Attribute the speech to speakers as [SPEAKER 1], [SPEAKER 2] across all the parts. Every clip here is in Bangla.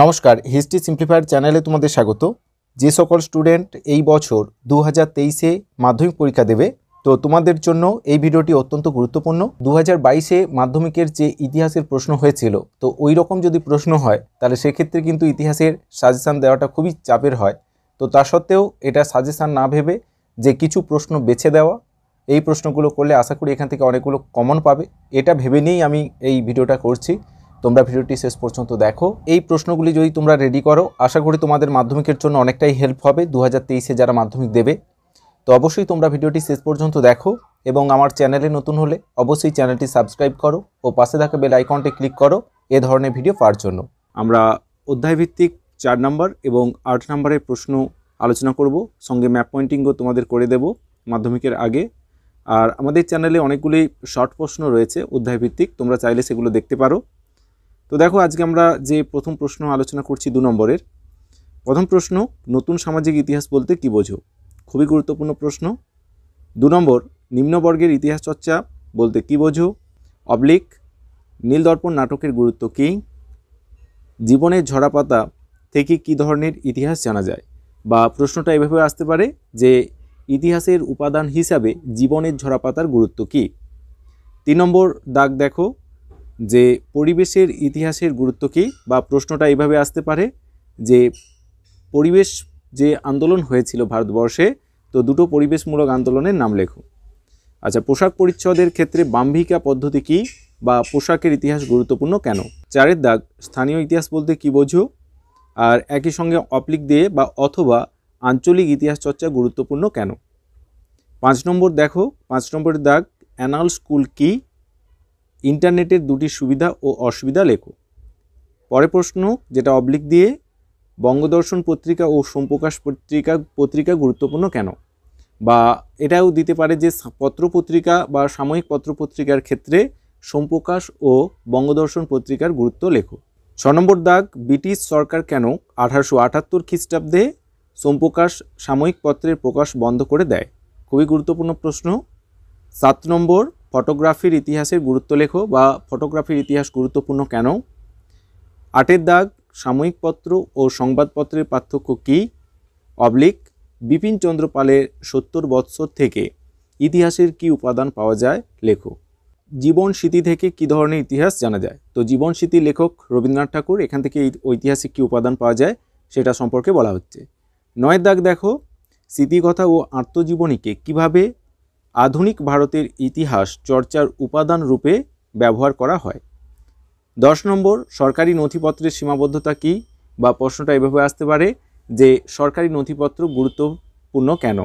[SPEAKER 1] নমস্কার হিস্ট্রি সিম্প্লিফায়ার চ্যানেলে তোমাদের স্বাগত যে সকল স্টুডেন্ট এই বছর দু হাজার তেইশে মাধ্যমিক পরীক্ষা দেবে তো তোমাদের জন্য এই ভিডিওটি অত্যন্ত গুরুত্বপূর্ণ দু হাজার বাইশে মাধ্যমিকের যে ইতিহাসের প্রশ্ন হয়েছিল তো ওই রকম যদি প্রশ্ন হয় তাহলে সেক্ষেত্রে কিন্তু ইতিহাসের সাজেশান দেওয়াটা খুবই চাপের হয় তো তা সত্ত্বেও এটা সাজেশান না ভেবে যে কিছু প্রশ্ন বেছে দেওয়া এই প্রশ্নগুলো করলে আশা করি এখান থেকে অনেকগুলো কমন পাবে এটা ভেবে নিয়েই আমি এই ভিডিওটা করছি তোমরা ভিডিওটি শেষ পর্যন্ত দেখো এই প্রশ্নগুলি যদি তোমরা রেডি করো আশা করি তোমাদের মাধ্যমিকের জন্য অনেকটাই হেল্প হবে দু হাজার যারা মাধ্যমিক দেবে তো অবশ্যই তোমরা ভিডিওটি শেষ পর্যন্ত দেখো এবং আমার চ্যানেলে নতুন হলে অবশ্যই চ্যানেলটি সাবস্ক্রাইব করো ও পাশে থাকা বেল আইকনটি ক্লিক করো এ ধরনের ভিডিও পাওয়ার জন্য আমরা অধ্যায়ভিত্তিক চার নম্বর এবং আট নাম্বারের প্রশ্ন আলোচনা করব সঙ্গে ম্যাপ পয়েন্টিংও তোমাদের করে দেব মাধ্যমিকের আগে আর আমাদের চ্যানেলে অনেকগুলি শর্ট প্রশ্ন রয়েছে অধ্যায়ভিত্তিক তোমরা চাইলে সেগুলো দেখতে পারো তো দেখো আজকে আমরা যে প্রথম প্রশ্ন আলোচনা করছি দু নম্বরের প্রথম প্রশ্ন নতুন সামাজিক ইতিহাস বলতে কি বোঝো খুবই গুরুত্বপূর্ণ প্রশ্ন দু নম্বর নিম্নবর্গের ইতিহাস চর্চা বলতে কি বোঝো অবলিক নীলদর্পণ নাটকের গুরুত্ব কী জীবনের ঝরাপাতা থেকে কি ধরনের ইতিহাস জানা যায় বা প্রশ্নটা এভাবে আসতে পারে যে ইতিহাসের উপাদান হিসাবে জীবনের ঝরাপাতার গুরুত্ব কী তিন নম্বর দাগ দেখো যে পরিবেশের ইতিহাসের গুরুত্ব কী বা প্রশ্নটা এইভাবে আসতে পারে যে পরিবেশ যে আন্দোলন হয়েছিল ভারতবর্ষে তো দুটো পরিবেশমূলক আন্দোলনের নাম লেখো আচ্ছা পোশাক পরিচ্ছদের ক্ষেত্রে বাম্ভিকা পদ্ধতি কী বা পোশাকের ইতিহাস গুরুত্বপূর্ণ কেন চারের দাগ স্থানীয় ইতিহাস বলতে কী বোঝো আর একই সঙ্গে অপ্লিক দিয়ে বা অথবা আঞ্চলিক ইতিহাস চর্চা গুরুত্বপূর্ণ কেন পাঁচ নম্বর দেখো পাঁচ নম্বরের দাগ অ্যানাল স্কুল কী ইন্টারনেটের দুটি সুবিধা ও অসুবিধা লেখো পরে প্রশ্ন যেটা অবলিক দিয়ে বঙ্গদর্শন পত্রিকা ও সোমপ্রকাশ পত্রিকা পত্রিকা গুরুত্বপূর্ণ কেন বা এটাও দিতে পারে যে পত্র পত্রিকা বা সাময়িক পত্র পত্রিকার ক্ষেত্রে সোমপ্রকাশ ও বঙ্গদর্শন পত্রিকার গুরুত্ব লেখো ছ নম্বর দাগ ব্রিটিশ সরকার কেন আঠারোশো আটাত্তর খ্রিস্টাব্দে সোমপ্রকাশ সাময়িক পত্রের প্রকাশ বন্ধ করে দেয় খুবই গুরুত্বপূর্ণ প্রশ্ন সাত নম্বর ফটোগ্রাফির ইতিহাসের গুরুত্ব লেখো বা ফটোগ্রাফির ইতিহাস গুরুত্বপূর্ণ কেন আটের দাগ সাময়িক পত্র ও সংবাদপত্রের পার্থক্য কী অবলিক বিপিন চন্দ্র পালের সত্তর বৎসর থেকে ইতিহাসের কি উপাদান পাওয়া যায় লেখো জীবন স্মৃতি থেকে কি ধরনের ইতিহাস জানা যায় তো জীবন স্মৃতি লেখক রবীন্দ্রনাথ ঠাকুর এখান থেকে ঐতিহাসিক কী উপাদান পাওয়া যায় সেটা সম্পর্কে বলা হচ্ছে নয় দাগ দেখো স্মৃতিকথা ও আত্মজীবনীকে কিভাবে আধুনিক ভারতের ইতিহাস চর্চার উপাদান রূপে ব্যবহার করা হয় দশ নম্বর সরকারি নথিপত্রের সীমাবদ্ধতা কি বা প্রশ্নটা এভাবে আসতে পারে যে সরকারি নথিপত্র গুরুত্বপূর্ণ কেন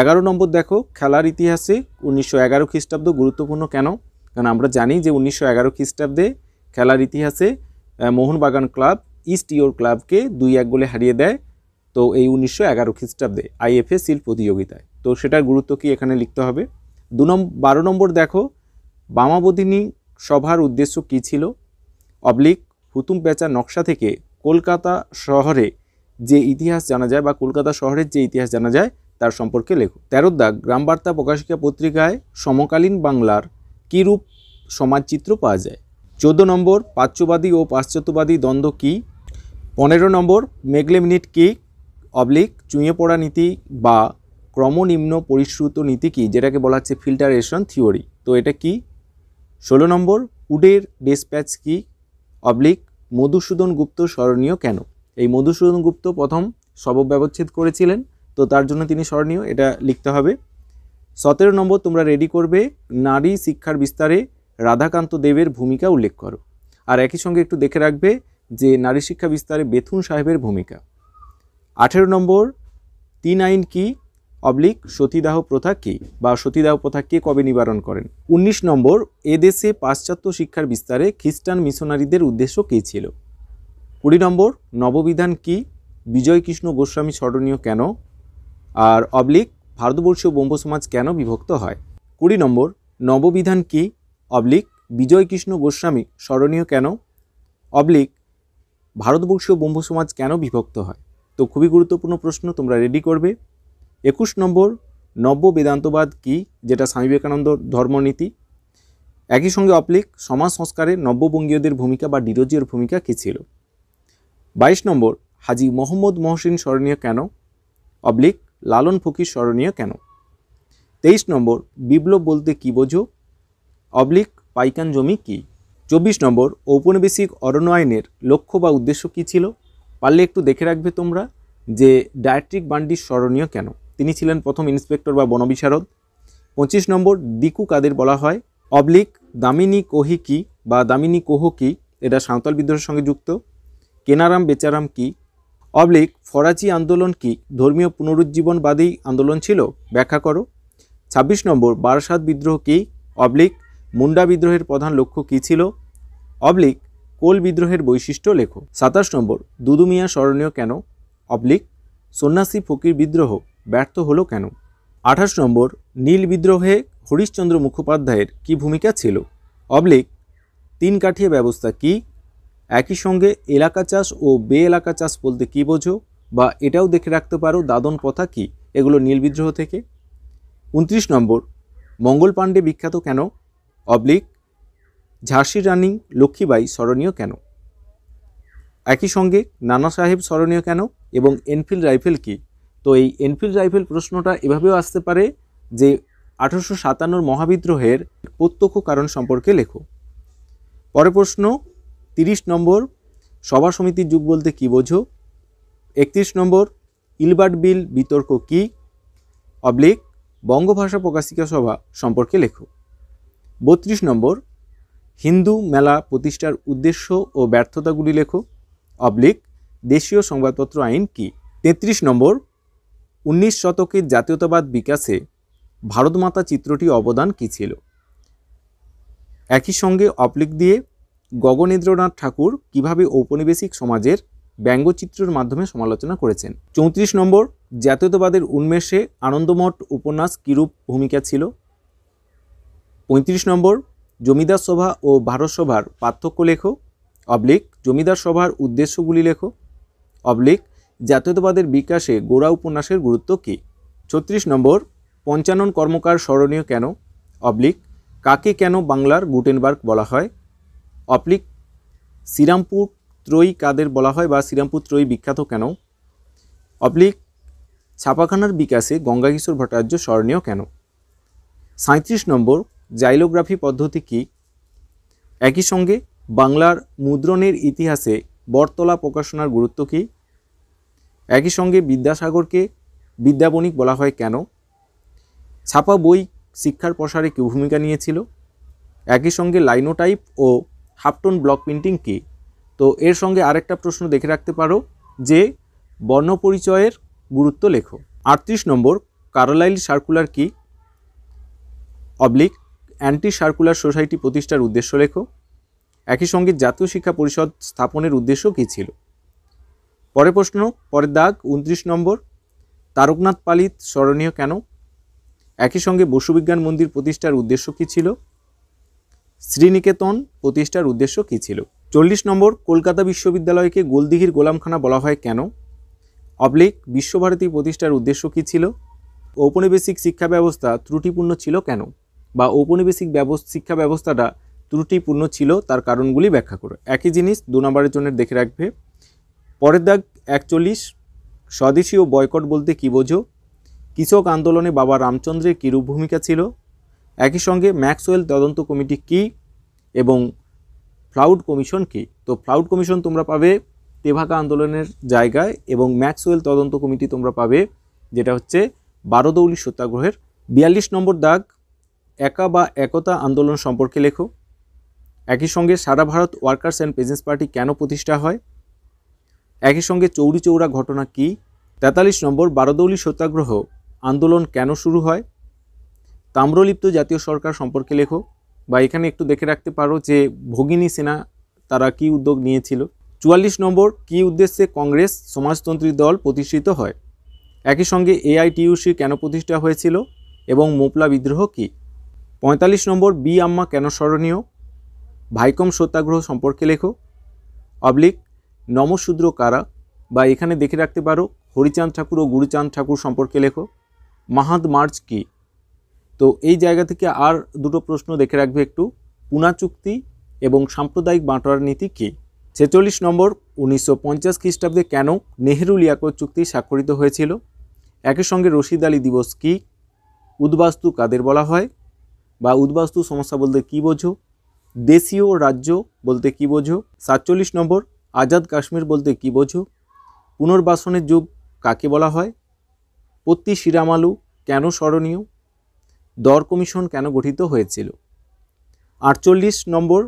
[SPEAKER 1] এগারো নম্বর দেখো খেলার ইতিহাসে উনিশশো এগারো খ্রিস্টাব্দ গুরুত্বপূর্ণ কেন কারণ আমরা জানি যে উনিশশো এগারো খ্রিস্টাব্দে খেলার ইতিহাসে মোহনবাগান ক্লাব ইস্ট ইয়োর ক্লাবকে দুই এক গোলে হারিয়ে দেয় তো এই উনিশশো এগারো খ্রিস্টাব্দে আইএফএ সিল প্রতিযোগিতায় তো সেটার গুরুত্ব কি এখানে লিখতে হবে দু নম্বর বারো নম্বর দেখো বামাবধিনী সভার উদ্দেশ্য কি ছিল অবলিক হুতুম পেঁচা নকশা থেকে কলকাতা শহরে যে ইতিহাস জানা যায় বা কলকাতা শহরের যে ইতিহাস জানা যায় তার সম্পর্কে লেখো তেরো দাগ গ্রামবার্তা প্রকাশিকা পত্রিকায় সমকালীন বাংলার কীরূপ সমাজচিত্র পাওয়া যায় চোদ্দো নম্বর প্রাচ্যবাদী ও পাশ্চাত্যবাদী দ্বন্দ্ব কী পনেরো নম্বর মেগলে মিনিট কি অবলিক চুঁয়ে পড়া নীতি বা ক্রমনিম্ন পরিশ্রুত নীতি কি যেটাকে বলা হচ্ছে ফিল্টারেশন থিওরি তো এটা কি ষোলো নম্বর উডের ডেসপ্যাচ কি অবলিক মধুসূদন গুপ্ত স্মরণীয় কেন এই মধুসূদন গুপ্ত প্রথম শবক ব্যবচ্ছেদ করেছিলেন তো তার জন্য তিনি স্মরণীয় এটা লিখতে হবে সতেরো নম্বর তোমরা রেডি করবে নারী শিক্ষার বিস্তারে রাধাকান্ত দেবের ভূমিকা উল্লেখ করো আর একই সঙ্গে একটু দেখে রাখবে যে নারী শিক্ষা বিস্তারে বেথুন সাহেবের ভূমিকা আঠেরো নম্বর তিন আইন কি অবলিক সতীদাহ প্রথা কি বা সতীদাহ প্রথা কে কবে নিবারণ করেন ১৯ নম্বর এদেশে পাশ্চাত্য শিক্ষার বিস্তারে খ্রিস্টান মিশনারিদের উদ্দেশ্য কী ছিল কুড়ি নম্বর নববিধান কি বিজয়কৃষ্ণ গোস্বামী স্মরণীয় কেন আর অবলিক ভারতবর্ষীয় বম্ব সমাজ কেন বিভক্ত হয় কুড়ি নম্বর নববিধান কি অবলিক বিজয়কৃষ্ণ গোস্বামী স্মরণীয় কেন অবলিক ভারতবর্ষীয় বম্ব সমাজ কেন বিভক্ত হয় তো খুবই গুরুত্বপূর্ণ প্রশ্ন তোমরা রেডি করবে একুশ নম্বর নব্য বেদান্তবাদ কি যেটা স্বামী বিবেকানন্দ ধর্মনীতি একই সঙ্গে অপ্লিক সমাজ সংস্কারে নব্যবঙ্গীয়দের ভূমিকা বা ডিরোজিওর ভূমিকা কী ছিল বাইশ নম্বর হাজি মোহাম্মদ মহসিন স্মরণীয় কেন অবলিক লালন ফকির স্মরণীয় কেন তেইশ নম্বর বিপ্লব বলতে কী বোঝো অবলিক পাইকান জমি কী চব্বিশ নম্বর ঔপনিবেশিক অরণ্য আইনের লক্ষ্য বা উদ্দেশ্য কী ছিল পারলে একটু দেখে রাখবে তোমরা যে ডায়াট্রিক বান্ডির স্মরণীয় কেন তিনি ছিলেন প্রথম ইন্সপেক্টর বা বনবিশারদ পঁচিশ নম্বর দিকু কাদের বলা হয় অবলিক দামিনী কোহিকি বা দামিনী কোহকি এটা সাঁওতাল বিদ্রোহের সঙ্গে যুক্ত কেনারাম বেচারাম কি অবলিক ফরাজি আন্দোলন কি ধর্মীয় পুনরুজ্জীবনবাদী আন্দোলন ছিল ব্যাখ্যা করো ২৬ নম্বর বারসাদ বিদ্রোহ কি অবলিক মুন্ডা বিদ্রোহের প্রধান লক্ষ্য কি ছিল অবলিক কোল বিদ্রোহের বৈশিষ্ট্য লেখো সাতাশ নম্বর দুদুমিয়া স্মরণীয় কেন অবলিক সন্ন্যাসী ফকির বিদ্রোহ ব্যর্থ হলো কেন আঠাশ নম্বর নীল বিদ্রোহে হরিশচন্দ্র মুখোপাধ্যায়ের কি ভূমিকা ছিল অবলিক তিন কাঠিয়া ব্যবস্থা কি একই সঙ্গে এলাকা চাষ ও বে এলাকা চাষ বলতে কি বোঝো বা এটাও দেখে রাখতে পারো দাদন প্রথা কি এগুলো নীল বিদ্রোহ থেকে উনত্রিশ নম্বর মঙ্গল পাণ্ডে বিখ্যাত কেন অবলিক ঝাঁসির রানী লক্ষ্মীবাই স্মরণীয় কেন একই সঙ্গে নানা সাহেব স্মরণীয় কেন এবং এনফিল্ড রাইফেল কী তো এই এনফিল্ড রাইফেল প্রশ্নটা এভাবেও আসতে পারে যে আঠারোশো সাতান্নর মহাবিদ্রোহের প্রত্যক্ষ কারণ সম্পর্কে লেখো পরে প্রশ্ন তিরিশ নম্বর সভা সমিতির যুগ বলতে কী বোঝো একত্রিশ নম্বর ইলবার্ট বিল বিতর্ক কী অবলিক বঙ্গভাষা প্রকাশিকা সভা সম্পর্কে লেখো বত্রিশ নম্বর হিন্দু মেলা প্রতিষ্ঠার উদ্দেশ্য ও ব্যর্থতাগুলি লেখো অবলিক দেশীয় সংবাদপত্র আইন কি তেত্রিশ নম্বর উনিশ শতকের জাতীয়তাবাদ বিকাশে ভারতমাতা চিত্রটি অবদান কী ছিল একই সঙ্গে অপলিক দিয়ে গগনেন্দ্রনাথ ঠাকুর কিভাবে ঔপনিবেশিক সমাজের ব্যঙ্গচিত্রের মাধ্যমে সমালোচনা করেছেন চৌত্রিশ নম্বর জাতীয়তাবাদের উন্মেষে আনন্দমঠ উপন্যাস কীরূপ ভূমিকা ছিল পঁয়ত্রিশ নম্বর জমিদার সভা ও ভারত সভার পার্থক্য লেখো অবলিক জমিদার সভার উদ্দেশ্যগুলি লেখো অবলিক জাতীয়তাবাদের বিকাশে গোড়া উপন্যাসের গুরুত্ব কী ছত্রিশ নম্বর পঞ্চানন কর্মকার স্মরণীয় কেন অবলিক কাকে কেন বাংলার গুটেনবার্গ বলা হয় অপলিক শ্রীরামপুর ত্রয়ী কাদের বলা হয় বা শ্রীরামপুর ত্রয়ী বিখ্যাত কেন অবলিক ছাপাখানার বিকাশে কিশোর ভট্টাচার্য স্মরণীয় কেন সাঁত্রিশ নম্বর জাইলোগ্রাফি পদ্ধতি কী একই সঙ্গে বাংলার মুদ্রণের ইতিহাসে বটতলা প্রকাশনার গুরুত্ব কী একই সঙ্গে বিদ্যাসাগরকে বিদ্যাবণিক বলা হয় কেন ছাপা বই শিক্ষার প্রসারে কী ভূমিকা নিয়েছিল একই সঙ্গে লাইনোটাইপ ও হাফটন ব্লক প্রিন্টিং কী তো এর সঙ্গে আরেকটা প্রশ্ন দেখে রাখতে পারো যে বর্ণপরিচয়ের গুরুত্ব লেখো আটত্রিশ নম্বর কারোলাইল সার্কুলার কি অবলিক অ্যান্টি সার্কুলার সোসাইটি প্রতিষ্ঠার উদ্দেশ্য লেখো একই সঙ্গে জাতীয় শিক্ষা পরিষদ স্থাপনের উদ্দেশ্য কী ছিল পরে প্রশ্ন পরের দাগ উনত্রিশ নম্বর তারকনাথ পালিত স্মরণীয় কেন একই সঙ্গে বসুবিজ্ঞান মন্দির প্রতিষ্ঠার উদ্দেশ্য কী ছিল শ্রীনিকেতন প্রতিষ্ঠার উদ্দেশ্য কী ছিল চল্লিশ নম্বর কলকাতা বিশ্ববিদ্যালয়কে গোলদিঘির গোলামখানা বলা হয় কেন অবলিক বিশ্বভারতী প্রতিষ্ঠার উদ্দেশ্য কী ছিল ঔপনিবেশিক শিক্ষা ব্যবস্থা ত্রুটিপূর্ণ ছিল কেন বা ঔপনিবেশিক শিক্ষা ব্যবস্থাটা ত্রুটিপূর্ণ ছিল তার কারণগুলি ব্যাখ্যা করো একই জিনিস দু নম্বরের জন্য দেখে রাখবে পরের দাগ একচল্লিশ স্বদেশীয় বয়কট বলতে কী বোঝো কৃষক আন্দোলনে বাবা রামচন্দ্রের কীরূপ ভূমিকা ছিল একই সঙ্গে ম্যাক্সওয়েল তদন্ত কমিটি কি এবং ফ্লাউড কমিশন কি তো ফ্লাউড কমিশন তোমরা পাবে তেভাকা আন্দোলনের জায়গায় এবং ম্যাক্সওয়েল তদন্ত কমিটি তোমরা পাবে যেটা হচ্ছে বারোদৌলি সত্যাগ্রহের বিয়াল্লিশ নম্বর দাগ একা বা একতা আন্দোলন সম্পর্কে লেখো একই সঙ্গে সারা Bharat workers and peasants party কেন প্রতিষ্ঠা হয় একই সঙ্গে চৌরি চৌরা ঘটনা কি তেতাল্লিশ নম্বর বারদৌলি সত্যাগ্রহ আন্দোলন কেন শুরু হয় তাম্রলিপ্ত জাতীয় সরকার সম্পর্কে লেখো বা এখানে একটু দেখে রাখতে পারো যে ভগিনী সেনা তারা কি উদ্যোগ নিয়েছিল চুয়াল্লিশ নম্বর কি উদ্দেশ্যে কংগ্রেস সমাজতন্ত্রী দল প্রতিষ্ঠিত হয় একই সঙ্গে এআইটিউসি কেন প্রতিষ্ঠা হয়েছিল এবং মোপলা বিদ্রোহ কি পঁয়তাল্লিশ নম্বর বি আম্মা কেন স্মরণীয় ভাইকম সত্যাগ্রহ সম্পর্কে লেখো অবলিক নমশূদ্র কারা বা এখানে দেখে রাখতে পারো হরিচাঁদ ঠাকুর ও গুরুচাঁদ ঠাকুর সম্পর্কে লেখো মাহাদ মার্চ কি তো এই জায়গা থেকে আর দুটো প্রশ্ন দেখে রাখবে একটু পুনা চুক্তি এবং সাম্প্রদায়িক বাঁটোয়ার নীতি কী ছেচল্লিশ নম্বর উনিশশো পঞ্চাশ খ্রিস্টাব্দে কেন নেহরু লিয়াকত চুক্তি স্বাক্ষরিত হয়েছিল একই সঙ্গে রশিদ আলী দিবস কী উদ্বাস্তু কাদের বলা হয় বা উদ্বাস্তু সমস্যা বলতে কী বোঝো দেশীয় রাজ্য বলতে কী বোঝো সাতচল্লিশ নম্বর আজাদ কাশ্মীর বলতে কী বোঝো পুনর্বাসনের যুগ কাকে বলা হয় পত্তি শিরামালু কেন স্মরণীয় দর কমিশন কেন গঠিত হয়েছিল আটচল্লিশ নম্বর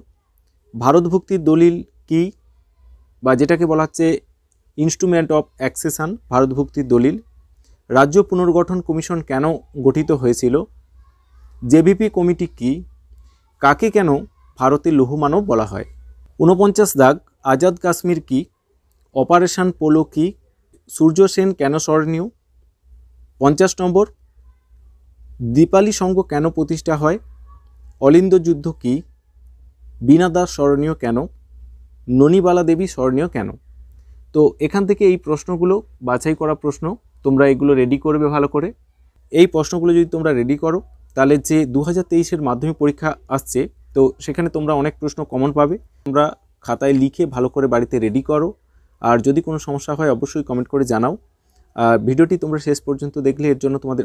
[SPEAKER 1] ভারতভুক্তির দলিল কি বা যেটাকে বলা হচ্ছে ইনস্ট্রুমেন্ট অফ অ্যাক্সেশান ভারতভুক্তির দলিল রাজ্য পুনর্গঠন কমিশন কেন গঠিত হয়েছিল জেবিপি কমিটি কি কাকে কেন ভারতের লৌহমানব বলা হয় ঊনপঞ্চাশ দাগ আজাদ কাশ্মীর কি অপারেশন পোলো কি সূর্য সেন কেন স্মরণীয় পঞ্চাশ নম্বর দীপালি সংঘ কেন প্রতিষ্ঠা হয় অলিন্দ যুদ্ধ কি বীণা দাস স্মরণীয় কেন ননীবালা দেবী স্মরণীয় কেন তো এখান থেকে এই প্রশ্নগুলো বাছাই করা প্রশ্ন তোমরা এগুলো রেডি করবে ভালো করে এই প্রশ্নগুলো যদি তোমরা রেডি করো তাহলে যে দু হাজার তেইশের মাধ্যমিক পরীক্ষা আসছে তো সেখানে তোমরা অনেক প্রশ্ন কমন পাবে তোমরা খাতায় লিখে ভালো করে বাড়িতে রেডি করো আর যদি কোনো সমস্যা হয় অবশ্যই কমেন্ট করে জানাও ভিডিওটি তোমরা শেষ পর্যন্ত দেখলে এর জন্য তোমাদের